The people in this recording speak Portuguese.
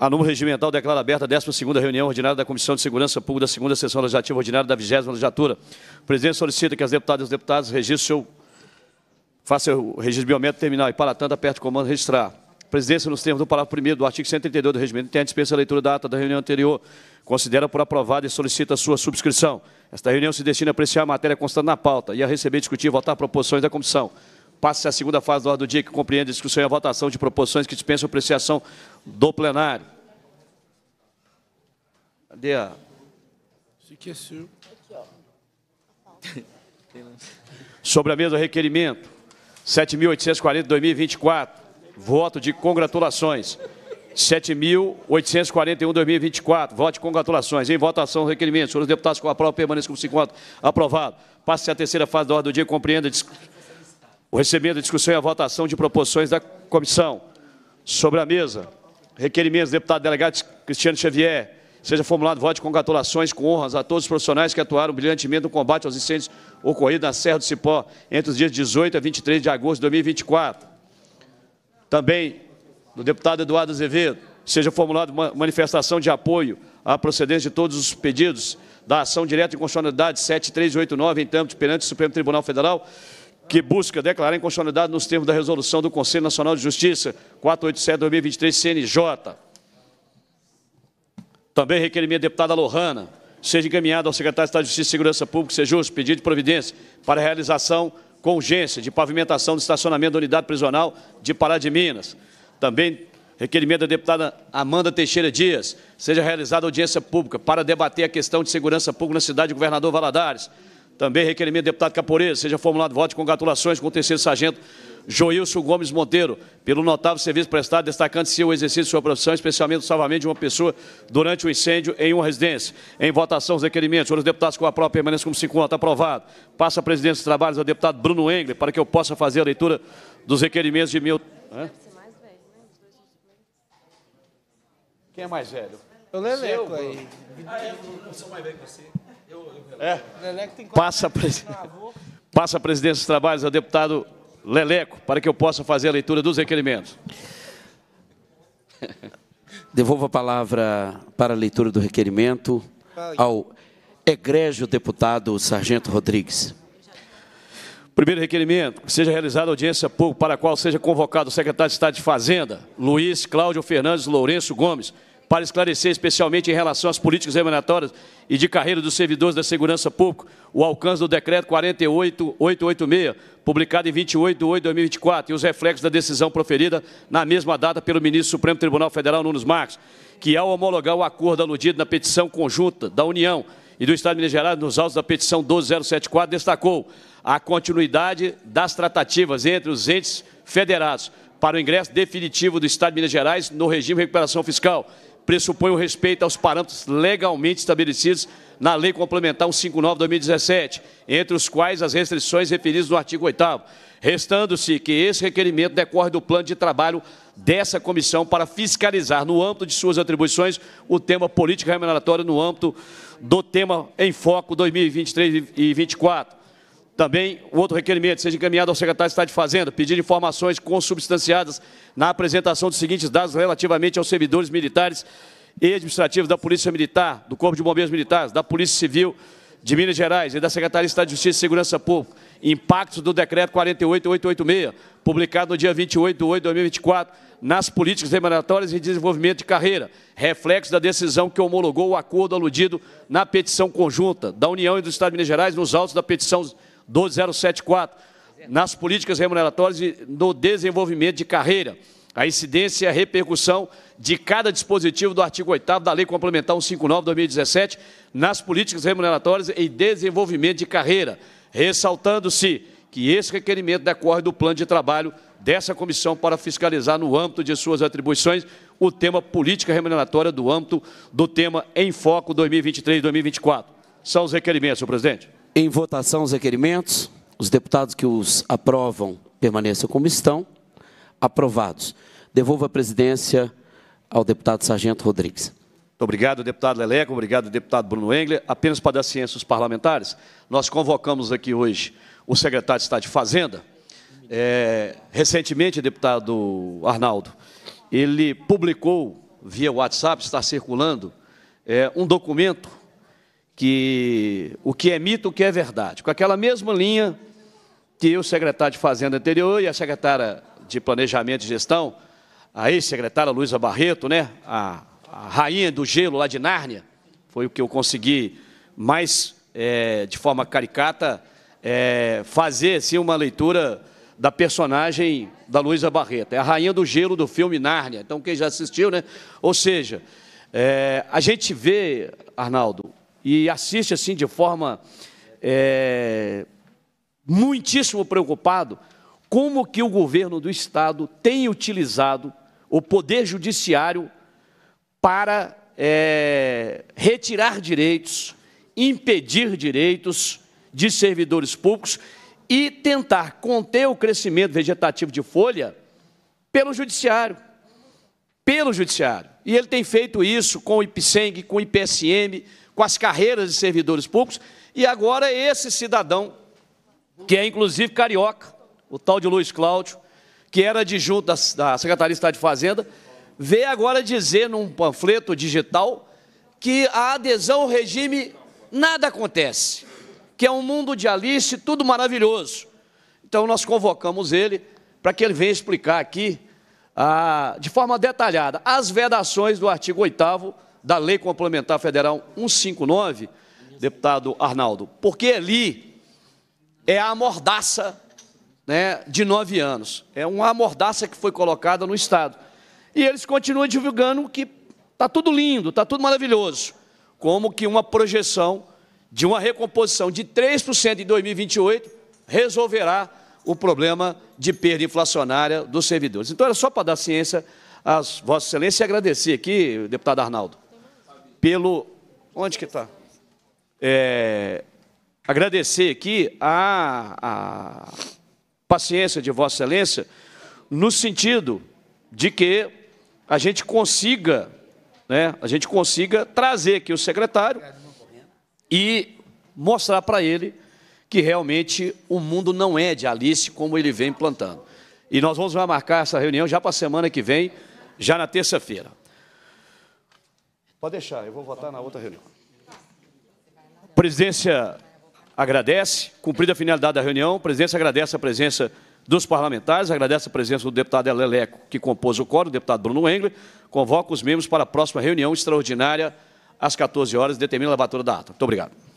A número regimental declara aberta a 12ª reunião ordinária da Comissão de Segurança Pública da 2 Sessão Legislativa Ordinária da 20 Legislatura. O presidente solicita que as deputadas e os deputados registrem seu, faça o registro biométrico terminal e, para tanto, aperte o comando registrar. A presidência, nos termos do parágrafo 1 do artigo 132 do Regimento Interno, dispensa a leitura da ata da reunião anterior, considera por aprovada e solicita sua subscrição. Esta reunião se destina a apreciar a matéria constante na pauta e a receber, discutir e votar proposições da comissão. passe se a segunda fase da ordem do dia, que compreende a discussão e a votação de proposições que dispensam apreciação do plenário. Cadê a... Se esqueceu. É Sobre a mesa, requerimento 7.840-2024. Voto de congratulações. 7.841-2024. Voto de congratulações. Em votação, requerimento. Senhores deputados, com a prova, permaneçam como se encontra. Aprovado. Passe à terceira fase da ordem do dia e compreenda o recebimento, a discussão e a votação de proposições da comissão. Sobre a mesa, requerimentos do deputado delegado Cristiano Xavier, seja formulado voto de congratulações com honras a todos os profissionais que atuaram brilhantemente no combate aos incêndios ocorridos na Serra do Cipó entre os dias 18 a 23 de agosto de 2024. Também do deputado Eduardo Azevedo, seja formulada uma manifestação de apoio à procedência de todos os pedidos da ação direta de constitucionalidade 7389 em tanto perante o Supremo Tribunal Federal, que busca declarar inconstitucionalidade nos termos da resolução do Conselho Nacional de Justiça 487-2023 CNJ. Também requerimento da deputada Lohana, seja encaminhado ao secretário de Estado de Justiça e Segurança Pública, seja justo, pedido de providência para realização com urgência de pavimentação do estacionamento da unidade prisional de Pará de Minas. Também requerimento da deputada Amanda Teixeira Dias, seja realizada audiência pública para debater a questão de segurança pública na cidade do Governador Valadares. Também requerimento do deputado Caporeza, seja formulado voto de congratulações com o terceiro sargento Joilson Gomes Monteiro, pelo notável serviço prestado, destacando-se o exercício de sua profissão, especialmente o salvamento de uma pessoa durante o um incêndio em uma residência. Em votação, os requerimentos. Os deputados com a própria permanência como se encontra. Aprovado. Passa a presidência dos trabalhos ao deputado Bruno Engle para que eu possa fazer a leitura dos requerimentos de meu... Hã? Quem é mais velho? Eu Leleco aí. Ah, é, eu sou mais velho que você. É. Passa, Passa a presidência dos trabalhos ao deputado Leleco, para que eu possa fazer a leitura dos requerimentos. Devolvo a palavra para a leitura do requerimento ao egrégio deputado Sargento Rodrigues. Primeiro requerimento, que seja realizada audiência pública para a qual seja convocado o secretário de Estado de Fazenda, Luiz Cláudio Fernandes Lourenço Gomes, para esclarecer, especialmente em relação às políticas remuneratórias e de carreira dos servidores da segurança pública, o alcance do decreto 48886, publicado em 28 de 8 de 2024, e os reflexos da decisão proferida na mesma data pelo ministro do Supremo Tribunal Federal, Nunes Marques, que, ao homologar o acordo aludido na petição conjunta da União e do Estado de Minas Gerais, nos autos da petição 12074, destacou a continuidade das tratativas entre os entes federados para o ingresso definitivo do Estado de Minas Gerais no regime de recuperação fiscal, pressupõe o respeito aos parâmetros legalmente estabelecidos na Lei Complementar 159-2017, entre os quais as restrições referidas no artigo 8 restando-se que esse requerimento decorre do plano de trabalho dessa comissão para fiscalizar, no âmbito de suas atribuições, o tema política remuneratória no âmbito do tema em foco 2023 e 2024. Também, o outro requerimento, seja encaminhado ao secretário de Estado de Fazenda, pedir informações consubstanciadas na apresentação dos seguintes dados relativamente aos servidores militares e administrativos da Polícia Militar, do Corpo de Bombeiros Militares, da Polícia Civil de Minas Gerais e da Secretaria de Estado de Justiça e Segurança Pública, impactos do Decreto 48886, publicado no dia 28 de 8 de 2024, nas políticas remuneratórias e desenvolvimento de carreira, reflexo da decisão que homologou o acordo aludido na petição conjunta da União e do Estado de Minas Gerais nos autos da petição 12074, nas políticas remuneratórias e no desenvolvimento de carreira. A incidência e a repercussão de cada dispositivo do artigo 8 da Lei Complementar 159 2017 nas políticas remuneratórias e desenvolvimento de carreira, ressaltando-se que esse requerimento decorre do plano de trabalho dessa comissão para fiscalizar no âmbito de suas atribuições o tema política remuneratória do âmbito do tema em foco 2023-2024. São os requerimentos, senhor presidente. Em votação, os requerimentos. Os deputados que os aprovam permaneçam como estão. Aprovados. Devolvo a presidência ao deputado Sargento Rodrigues. Muito obrigado, deputado Leleco. Obrigado, deputado Bruno Engler. Apenas para dar ciência aos parlamentares, nós convocamos aqui hoje o secretário de Estado de Fazenda. É, recentemente, deputado Arnaldo, ele publicou via WhatsApp, está circulando, é, um documento que o que é mito, o que é verdade. Com aquela mesma linha que o secretário de Fazenda anterior e a secretária de Planejamento e Gestão, a ex-secretária Luísa Barreto, né, a, a, rainha do gelo lá de Nárnia, foi o que eu consegui mais, é, de forma caricata, é, fazer assim, uma leitura da personagem da Luísa Barreto. É a rainha do gelo do filme Nárnia. Então, quem já assistiu, né? Ou seja, é, a gente vê, Arnaldo, e assiste assim de forma é, muitíssimo preocupado como que o governo do Estado tem utilizado o poder judiciário para é, retirar direitos, impedir direitos de servidores públicos e tentar conter o crescimento vegetativo de folha pelo judiciário. Pelo judiciário. E ele tem feito isso com o IPSENG, com o IPSM, com as carreiras de servidores públicos, e agora esse cidadão, que é inclusive carioca, o tal de Luiz Cláudio, que era adjunto da, da Secretaria de Estado de Fazenda, vê agora dizer num panfleto digital que a adesão ao regime nada acontece, que é um mundo de Alice, tudo maravilhoso. Então nós convocamos ele para que ele venha explicar aqui, ah, de forma detalhada, as vedações do artigo 8 da Lei Complementar Federal 159, deputado Arnaldo, porque ali é a mordaça né, de nove anos. É uma mordaça que foi colocada no Estado. E eles continuam divulgando que está tudo lindo, está tudo maravilhoso, como que uma projeção de uma recomposição de 3% em 2028 resolverá o problema de perda inflacionária dos servidores. Então, era só para dar ciência às Vossa Excelência e agradecer aqui, deputado Arnaldo pelo. Onde que está? É, agradecer aqui a, a paciência de Vossa Excelência, no sentido de que a gente consiga, né, a gente consiga trazer aqui o secretário e mostrar para ele que realmente o mundo não é de Alice como ele vem plantando. E nós vamos marcar essa reunião já para a semana que vem, já na terça-feira. Pode deixar, eu vou votar na outra reunião. A presidência agradece, cumprida a finalidade da reunião, a presidência agradece a presença dos parlamentares, agradece a presença do deputado Eleleco, que compôs o coro, o deputado Bruno Engler, convoca os membros para a próxima reunião extraordinária às 14 horas, determina a levatura da ata. Muito obrigado.